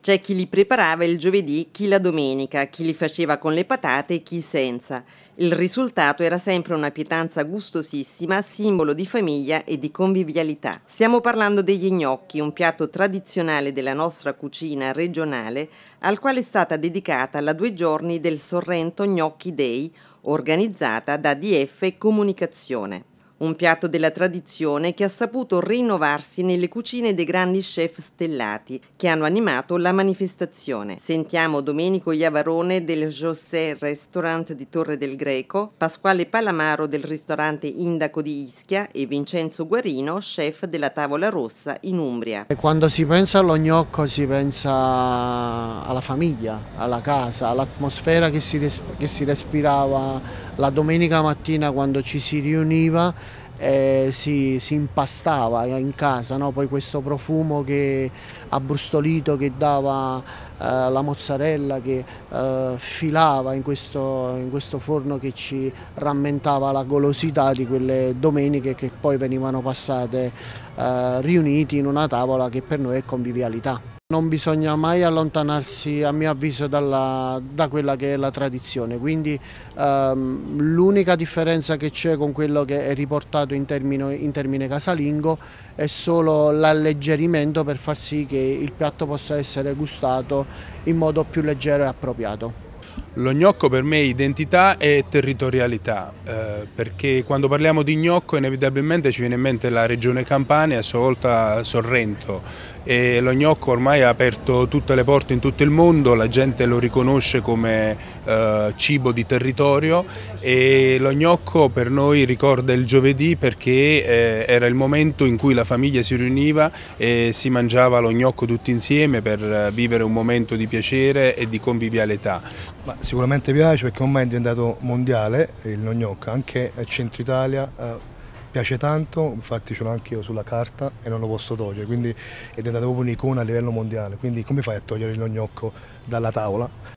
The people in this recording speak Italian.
C'è chi li preparava il giovedì, chi la domenica, chi li faceva con le patate e chi senza. Il risultato era sempre una pietanza gustosissima, simbolo di famiglia e di convivialità. Stiamo parlando degli gnocchi, un piatto tradizionale della nostra cucina regionale, al quale è stata dedicata la due giorni del Sorrento Gnocchi Day, organizzata da DF Comunicazione un piatto della tradizione che ha saputo rinnovarsi nelle cucine dei grandi chef stellati che hanno animato la manifestazione. Sentiamo Domenico Iavarone del José Restaurant di Torre del Greco, Pasquale Palamaro del ristorante Indaco di Ischia e Vincenzo Guarino, chef della Tavola Rossa in Umbria. quando si pensa allo gnocco si pensa alla famiglia, alla casa, all'atmosfera che, che si respirava la domenica mattina quando ci si riuniva eh, si, si, impastava in casa, no? poi questo profumo che abbrustolito che dava eh, la mozzarella che eh, filava in questo, in questo, forno che ci rammentava la golosità di quelle domeniche che poi venivano passate eh, riuniti in una tavola che per noi è convivialità. Non bisogna mai allontanarsi, a mio avviso, dalla, da quella che è la tradizione, quindi ehm, l'unica differenza che c'è con quello che è riportato in, termino, in termine casalingo è solo l'alleggerimento per far sì che il piatto possa essere gustato in modo più leggero e appropriato. Lo gnocco per me è identità e territorialità, eh, perché quando parliamo di gnocco inevitabilmente ci viene in mente la regione Campania e a sua volta Sorrento. E lo gnocco ormai ha aperto tutte le porte in tutto il mondo, la gente lo riconosce come eh, cibo di territorio e lo gnocco per noi ricorda il giovedì perché eh, era il momento in cui la famiglia si riuniva e si mangiava lo gnocco tutti insieme per eh, vivere un momento di piacere e di convivialità. Ma sicuramente piace perché ormai è diventato mondiale il Nognocca, anche a Centro Italia eh, piace tanto, infatti ce l'ho anche io sulla carta e non lo posso togliere, quindi è diventato proprio un'icona a livello mondiale, quindi come fai a togliere il Nognocco dalla tavola?